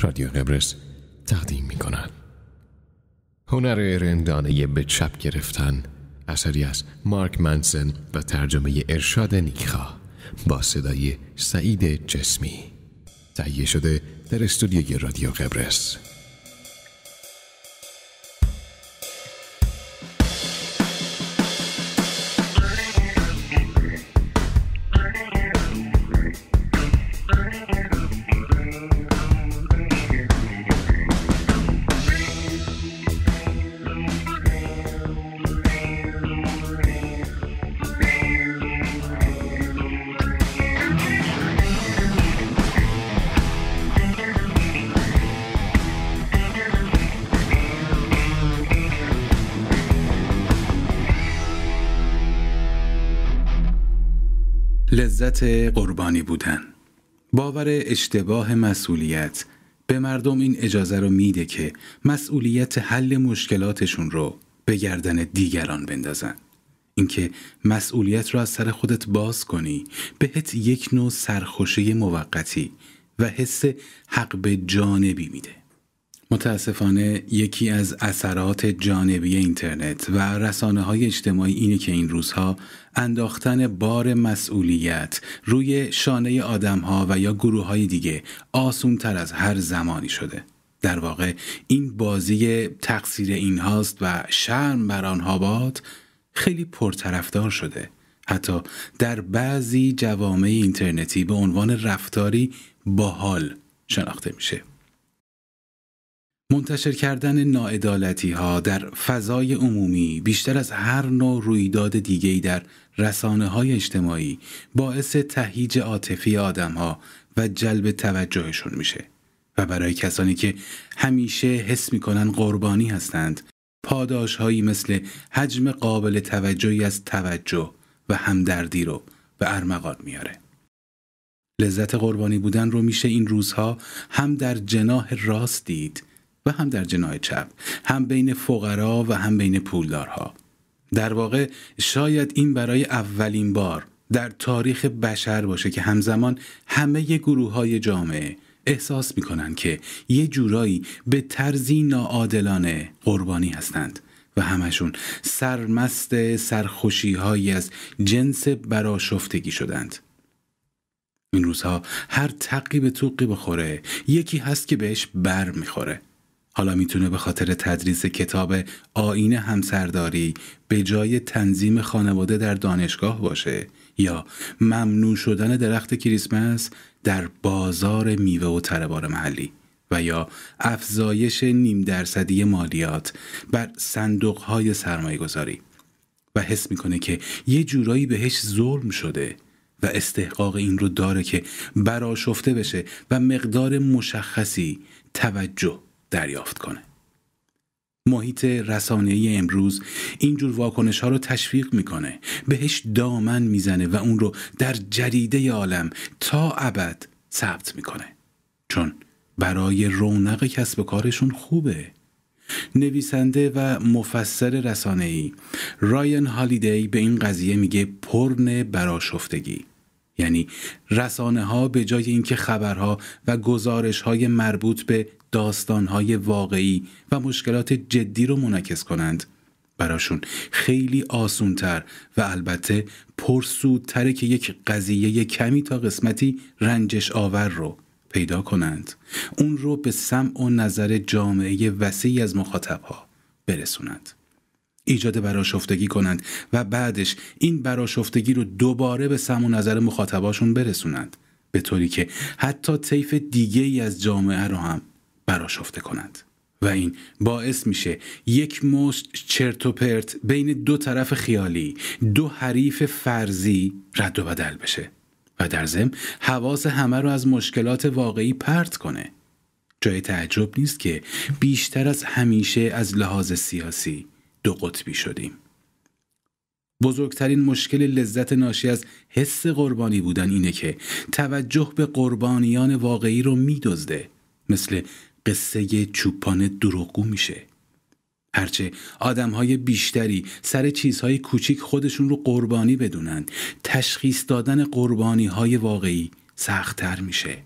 رادیو قبرس تقدیم می کند. هنر رندانه به چپ گرفتن اثری از مارک منسن و ترجمه ارشاد نیکخواه با صدای سعید جسمی تهیه شده در استودیوی رادیو قبرس لذت قربانی بودن باور اشتباه مسئولیت به مردم این اجازه رو میده که مسئولیت حل مشکلاتشون رو به گردن دیگران بندازن اینکه مسئولیت را از سر خودت باز کنی بهت یک نوع سرخوشی موقتی و حس حق به جانبی میده متاسفانه یکی از اثرات جانبی اینترنت و رسانه های اجتماعی اینه که این روزها انداختن بار مسئولیت روی شانه آدم ها و یا گروه های دیگه آسون تر از هر زمانی شده. در واقع این بازی تقصیر این هاست و شرم بر آنها باد خیلی پرطرفدار شده. حتی در بعضی جوامع اینترنتی به عنوان رفتاری باحال شناخته میشه. منتشر کردن ناعدالتی ها در فضای عمومی بیشتر از هر نوع رویداد دیگری در رسانه های اجتماعی باعث تهیج عاطفی آدم ها و جلب توجهشون میشه و برای کسانی که همیشه حس میکنن قربانی هستند پاداش هایی مثل حجم قابل توجهی از توجه و همدردی رو به ارمغان میاره لذت قربانی بودن رو میشه این روزها هم در جناه راست دید و هم در جناه چپ هم بین فقرا و هم بین پولدارها در واقع شاید این برای اولین بار در تاریخ بشر باشه که همزمان همه گروه های جامعه احساس میکنند که یه جورایی به طرزی ناعادلانه قربانی هستند و همشون سرمست سرخوشی هایی از جنس براشفتگی شدند این روزها هر تقی به توقی بخوره یکی هست که بهش بر میخوره حالا میتونه به خاطر تدریس کتاب آین همسرداری به جای تنظیم خانواده در دانشگاه باشه یا ممنوع شدن درخت کریسمس در بازار میوه و تربار محلی و یا افزایش نیم درصدی مالیات بر صندوق های سرمایه گذاری و حس میکنه که یه جورایی بهش ظلم شده و استحقاق این رو داره که براشفته بشه و مقدار مشخصی توجه دریافت کنه محیط رسانه امروز اینجور واکنش ها رو تشویق میکنه بهش دامن میزنه و اون رو در جریده عالم تا ابد ثبت میکنه چون برای رونق کسب کارشون خوبه نویسنده و مفسر رسانه ای رایان هالیدی به این قضیه میگه پرن براشفتگی یعنی رسانه ها به جای اینکه خبرها و گزارش های مربوط به داستانهای واقعی و مشکلات جدی رو منعکس کنند براشون خیلی آسونتر و البته پرسودتره که یک قضیه کمی تا قسمتی رنجش آور رو پیدا کنند اون رو به سمع و نظر جامعه وسیعی از مخاطبها برسونند ایجاد براشفتگی کنند و بعدش این براشفتگی رو دوباره به سم و نظر مخاطباشون برسونند به طوری که حتی طیف دیگه ای از جامعه رو هم براشفته کنند و این باعث میشه یک مست چرت و پرت بین دو طرف خیالی دو حریف فرضی رد و بدل بشه و در ضمن حواس همه رو از مشکلات واقعی پرت کنه جای تعجب نیست که بیشتر از همیشه از لحاظ سیاسی دو قطبی شدیم بزرگترین مشکل لذت ناشی از حس قربانی بودن اینه که توجه به قربانیان واقعی رو میدزده مثل قصه چوپان دروغگو میشه هرچه آدمهای بیشتری سر چیزهای کوچیک خودشون رو قربانی بدونند تشخیص دادن قربانی های واقعی سختتر میشه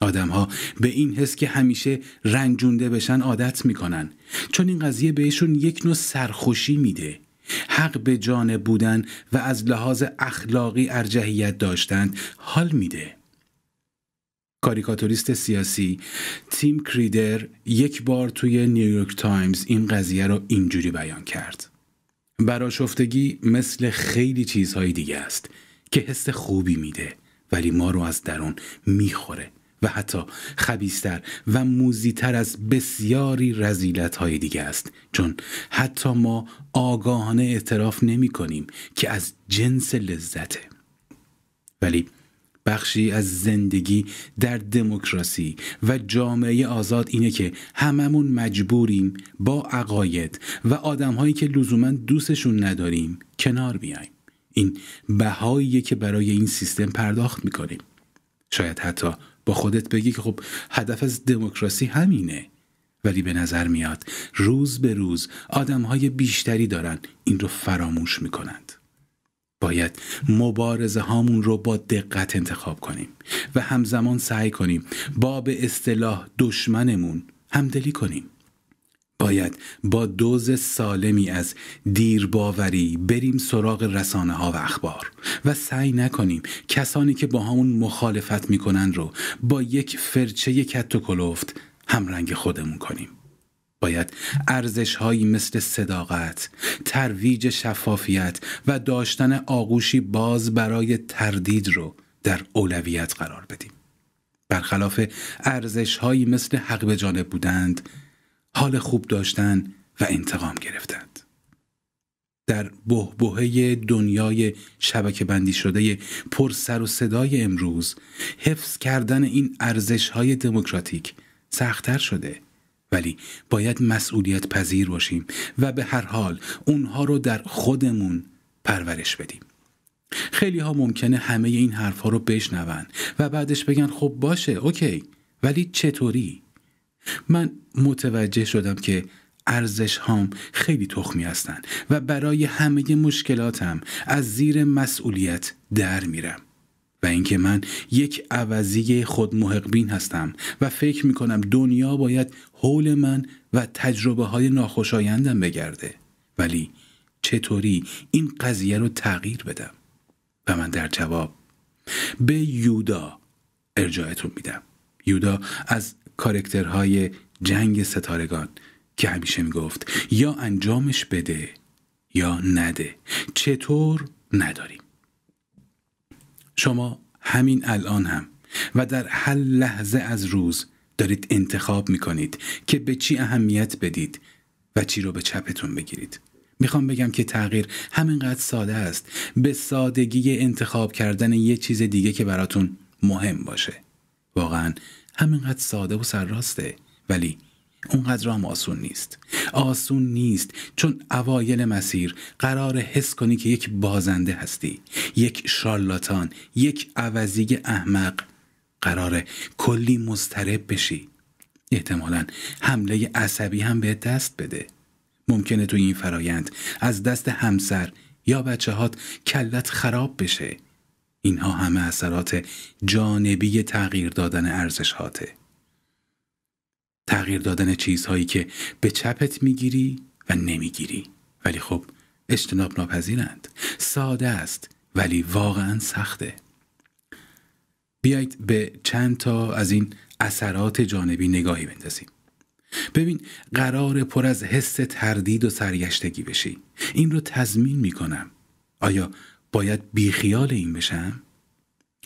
آدمها به این حس که همیشه رنجونده بشن عادت میکنن چون این قضیه بهشون یک نوع سرخوشی میده حق به جان بودن و از لحاظ اخلاقی ارجحیت داشتند حال میده کاریکاتوریست سیاسی تیم کریدر یک بار توی نیویورک تایمز این قضیه رو اینجوری بیان کرد براشفتگی مثل خیلی چیزهای دیگه است که حس خوبی میده ولی ما رو از درون میخوره و حتی خبیستر و موزیتر از بسیاری رزیلت های دیگه است چون حتی ما آگاهانه اعتراف نمی کنیم که از جنس لذته ولی بخشی از زندگی در دموکراسی و جامعه آزاد اینه که هممون مجبوریم با عقاید و آدمهایی که لزوما دوستشون نداریم کنار بیایم این بهاییه که برای این سیستم پرداخت میکنیم شاید حتی با خودت بگی که خب هدف از دموکراسی همینه ولی به نظر میاد روز به روز آدمهای بیشتری دارن این رو فراموش میکنند باید مبارزه هامون رو با دقت انتخاب کنیم و همزمان سعی کنیم با به اصطلاح دشمنمون همدلی کنیم باید با دوز سالمی از دیرباوری بریم سراغ رسانه ها و اخبار و سعی نکنیم کسانی که با همون مخالفت میکنن رو با یک فرچه کت و کلوفت همرنگ خودمون کنیم باید ارزش هایی مثل صداقت، ترویج شفافیت و داشتن آغوشی باز برای تردید رو در اولویت قرار بدیم. برخلاف ارزش هایی مثل حق به جانب بودند، حال خوب داشتن و انتقام گرفتند. در بهبهه دنیای شبکه بندی شده پر سر و صدای امروز حفظ کردن این ارزش های دموکراتیک سختتر شده ولی باید مسئولیت پذیر باشیم و به هر حال اونها رو در خودمون پرورش بدیم خیلی ها ممکنه همه این ها رو بشنوند و بعدش بگن خب باشه اوکی ولی چطوری؟ من متوجه شدم که ارزش هام خیلی تخمی هستند و برای همه مشکلاتم از زیر مسئولیت در میرم. اینکه من یک عوضی خودمحقبین هستم و فکر کنم دنیا باید حول من و تجربه های ناخوشایندم بگرده ولی چطوری این قضیه رو تغییر بدم و من در جواب به یودا ارجاعتون میدم یودا از کارکترهای جنگ ستارگان که همیشه میگفت یا انجامش بده یا نده چطور نداریم شما همین الان هم و در هر لحظه از روز دارید انتخاب میکنید که به چی اهمیت بدید و چی رو به چپتون بگیرید میخوام بگم که تغییر همینقدر ساده است به سادگی انتخاب کردن یه چیز دیگه که براتون مهم باشه واقعا همینقدر ساده و سرراسته ولی اونقدر هم آسون نیست آسون نیست چون اوایل مسیر قرار حس کنی که یک بازنده هستی یک شارلاتان یک عوضی احمق قرار کلی مسترب بشی احتمالا حمله عصبی هم به دست بده ممکنه تو این فرایند از دست همسر یا بچه هات کلت خراب بشه اینها همه اثرات جانبی تغییر دادن ارزش هاته تغییر دادن چیزهایی که به چپت میگیری و نمیگیری ولی خب اجتناب ناپذیرند ساده است ولی واقعا سخته بیایید به چند تا از این اثرات جانبی نگاهی بندازیم ببین قرار پر از حس تردید و سرگشتگی بشی این رو تضمین میکنم آیا باید بیخیال این بشم؟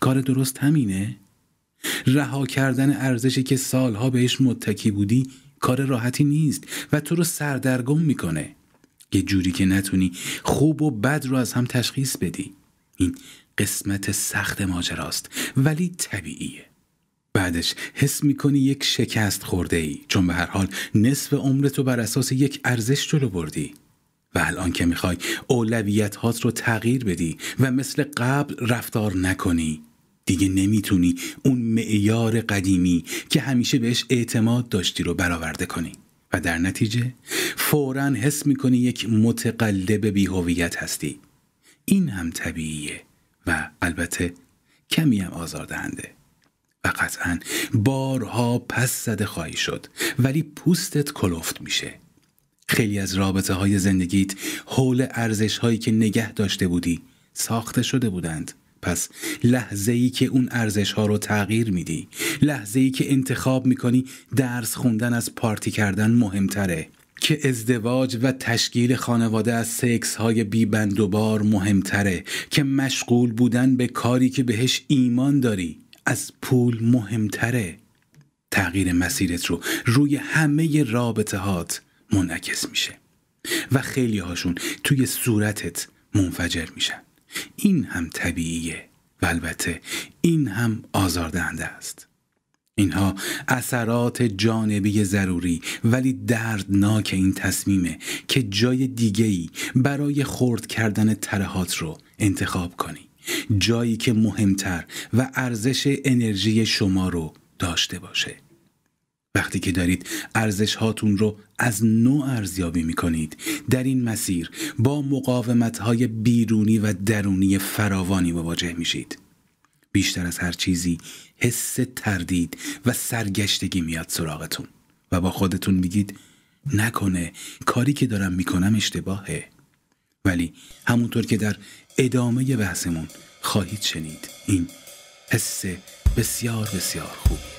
کار درست همینه؟ رها کردن ارزشی که سالها بهش متکی بودی کار راحتی نیست و تو رو سردرگم میکنه یه جوری که نتونی خوب و بد رو از هم تشخیص بدی این قسمت سخت ماجراست ولی طبیعیه بعدش حس میکنی یک شکست خورده ای چون به هر حال نصف عمرتو بر اساس یک ارزش جلو بردی و الان که میخوای اولویت هات رو تغییر بدی و مثل قبل رفتار نکنی دیگه نمیتونی اون معیار قدیمی که همیشه بهش اعتماد داشتی رو برآورده کنی و در نتیجه فورا حس میکنی یک متقلب بیهویت هستی این هم طبیعیه و البته کمی هم آزاردهنده و قطعا بارها پس زده خواهی شد ولی پوستت کلفت میشه خیلی از رابطه های زندگیت حول ارزش هایی که نگه داشته بودی ساخته شده بودند پس لحظه ای که اون ارزش ها رو تغییر میدی لحظه ای که انتخاب میکنی درس خوندن از پارتی کردن مهمتره که ازدواج و تشکیل خانواده از سکس های بی بند و بار مهمتره که مشغول بودن به کاری که بهش ایمان داری از پول مهمتره تغییر مسیرت رو روی همه رابطه هات منعکس میشه و خیلی هاشون توی صورتت منفجر میشن این هم طبیعیه و البته این هم آزاردهنده است اینها اثرات جانبی ضروری ولی دردناک این تصمیمه که جای دیگهی برای خرد کردن ترهات رو انتخاب کنی جایی که مهمتر و ارزش انرژی شما رو داشته باشه وقتی که دارید ارزش هاتون رو از نو ارزیابی می کنید در این مسیر با مقاومت های بیرونی و درونی فراوانی مواجه میشید بیشتر از هر چیزی حس تردید و سرگشتگی میاد سراغتون و با خودتون میگید نکنه کاری که دارم میکنم اشتباهه ولی همونطور که در ادامه بحثمون خواهید شنید این حس بسیار بسیار خوبی